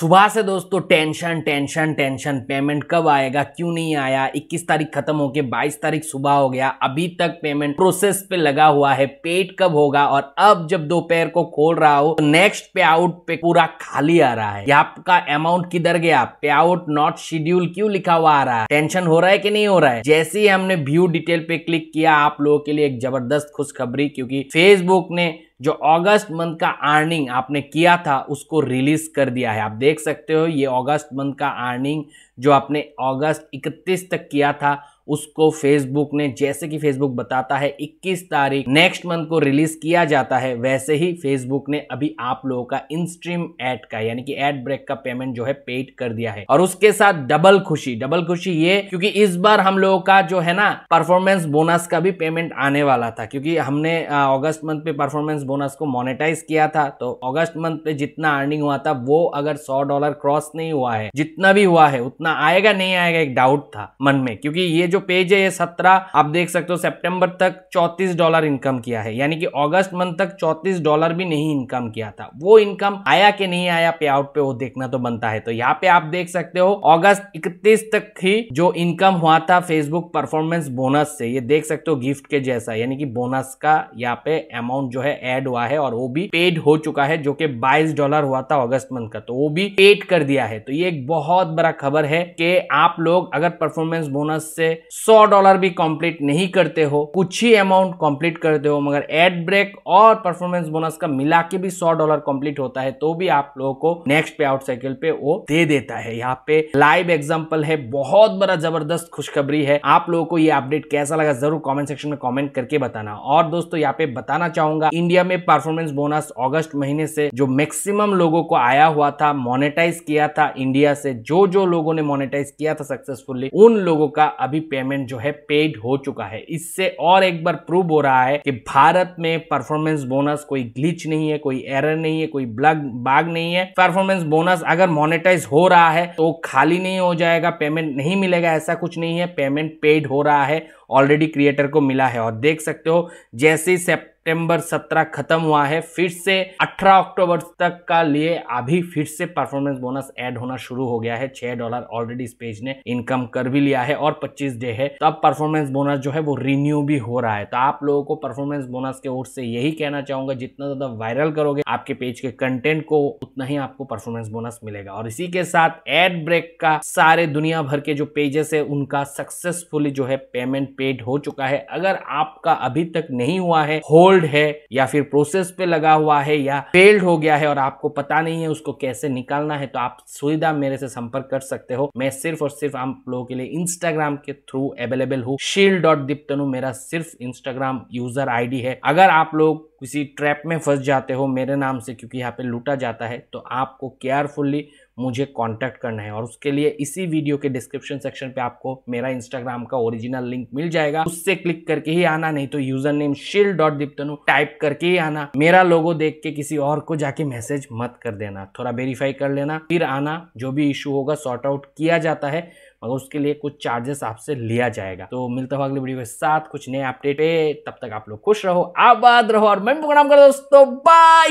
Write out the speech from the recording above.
सुबह से दोस्तों टेंशन टेंशन टेंशन पेमेंट कब आएगा क्यों नहीं आया 21 तारीख खत्म होके 22 तारीख सुबह हो गया अभी तक पेमेंट प्रोसेस पे लगा हुआ है पेट कब होगा और अब जब दोपहर को खोल रहा हो तो नेक्स्ट पे आउट पे पूरा खाली आ रहा है आपका अमाउंट किधर गया पे आउट नॉट शेड्यूल क्यों लिखा हुआ आ रहा है टेंशन हो रहा है कि नहीं हो रहा है जैसे ही हमने व्यू डिटेल पे क्लिक किया आप लोगों के लिए एक जबरदस्त खुशखबरी क्योंकि फेसबुक ने जो अगस्त मंथ का अर्निंग आपने किया था उसको रिलीज कर दिया है आप देख सकते हो ये अगस्त मंथ का अर्निंग जो आपने अगस्त 31 तक किया था उसको फेसबुक ने जैसे कि फेसबुक बताता है 21 तारीख नेक्स्ट मंथ को रिलीज किया जाता है वैसे ही फेसबुक ने अभी आप लोगों का इन स्ट्रीम एड का यानी कि एड ब्रेक का पेमेंट जो है पेड कर दिया है और उसके साथ डबल खुशी डबल खुशी ये क्योंकि इस बार हम लोगों का जो है ना परफॉर्मेंस बोनस का भी पेमेंट आने वाला था क्योंकि हमने अगस्त मंथ पे परफॉर्मेंस बोनस को मोनेटाइज किया था तो अगस्त मंथ पे जितना अर्निंग हुआ था वो अगर सौ डॉलर क्रॉस नहीं हुआ है जितना भी हुआ है उतना आएगा नहीं आएगा एक डाउट था मन में क्योंकि ये जो पेज है ये सत्रह आप देख सकते हो सेप्टेम्बर तक चौतीस डॉलर इनकम किया है यानी कि अगस्त मंथ तक चौतीस डॉलर भी नहीं इनकम किया था वो इनकम आया कि नहीं आया पे आउट पे वो देखना तो बनता है तो यहाँ पे आप देख सकते हो अगस्त इकतीस तक ही जो इनकम हुआ था फेसबुक परफॉर्मेंस बोनस से ये देख सकते हो गिफ्ट के जैसा यानी कि बोनस का यहाँ पे अमाउंट जो है एड हुआ है और वो भी पेड हो चुका है जो कि बाईस डॉलर हुआ था अगस्त मंथ का तो वो भी पेड कर दिया है तो ये एक बहुत बड़ा खबर है कि आप लोग अगर परफॉर्मेंस बोनस से सौ डॉलर भी कंप्लीट नहीं करते हो कुछ ही अमाउंट कंप्लीट करते हो मगर एड ब्रेक और परफॉर्मेंस बोनस का मिला के भी सौ डॉलर कंप्लीट होता है तो भी आप लोगों को नेक्स्ट पे आउट साइकिल पे वो दे देता है यहाँ पे लाइव एग्जाम्पल है बहुत बड़ा जबरदस्त खुशखबरी है आप लोगों को ये अपडेट कैसा लगा जरूर कॉमेंट सेक्शन में कॉमेंट करके बताना और दोस्तों यहाँ पे बताना चाहूंगा इंडिया में परफॉर्मेंस बोनस ऑगस्ट महीने से जो मैक्सिमम लोगों को आया हुआ था मोनेटाइज किया था इंडिया से जो जो लोगों ने मोनेटाइज किया था सक्सेसफुली उन लोगों का अभी पे पेमेंट जो है पेड हो चुका है इससे और एक बार प्रूव हो रहा है कि भारत में परफॉर्मेंस बोनस कोई ग्लिच नहीं है कोई एरर नहीं है कोई ब्लग बाग नहीं है परफॉर्मेंस बोनस अगर मोनिटाइज हो रहा है तो खाली नहीं हो जाएगा पेमेंट नहीं मिलेगा ऐसा कुछ नहीं है पेमेंट पेड हो रहा है ऑलरेडी क्रिएटर को मिला है और देख सकते हो जैसे ही सितंबर 17 खत्म हुआ है फिर से 18 अक्टूबर तक का लिए अभी फिर से परफॉर्मेंस बोनस ऐड होना शुरू हो गया है छह डॉलर ऑलरेडी इस पेज ने इनकम कर भी लिया है और 25 डे है तो अब परफॉर्मेंस बोनस जो है वो रिन्यू भी हो रहा है तो आप लोगों को परफॉर्मेंस बोनस के ओर से यही कहना चाहूंगा जितना ज्यादा वायरल करोगे आपके पेज के कंटेंट को उतना ही आपको परफॉर्मेंस बोनस मिलेगा और इसी के साथ एड ब्रेक का सारे दुनिया भर के जो पेजेस है उनका सक्सेसफुली जो है पेमेंट पेड हो चुका है अगर आपका अभी तक नहीं हुआ है होल्ड होल्ड है या फिर प्रोसेस पे लगा हुआ है या फेल्ड हो गया है और आपको पता नहीं है उसको कैसे निकालना है तो आप सुविधा मेरे से संपर्क कर सकते हो मैं सिर्फ और सिर्फ आप लोगों के लिए इंस्टाग्राम के थ्रू अवेलेबल हूँ शील डॉट दीप्तनु मेरा सिर्फ इंस्टाग्राम यूजर आईडी है अगर आप लोग किसी ट्रैप में फंस जाते हो मेरे नाम से क्योंकि यहाँ पे लूटा जाता है तो आपको केयरफुल्ली मुझे कांटेक्ट करना है और उसके लिए इसी वीडियो के डिस्क्रिप्शन सेक्शन पे आपको मेरा इंस्टाग्राम का ओरिजिनल लिंक मिल जाएगा उससे क्लिक करके ही आना नहीं तो यूजर नेम शिल डॉट दीप्तनु टाइप करके ही आना मेरा लोगो देख के किसी और को जाके मैसेज मत कर देना थोड़ा वेरीफाई कर लेना फिर आना जो भी इशू होगा सॉर्ट आउट किया जाता है मगर उसके लिए कुछ चार्जेस आपसे लिया जाएगा तो मिलता हुआ अगली वीडियो के साथ कुछ नए अपडेट है तब तक आप लोग खुश रहो आबाद रहो और मैं प्रणाम कर दोस्तों बाय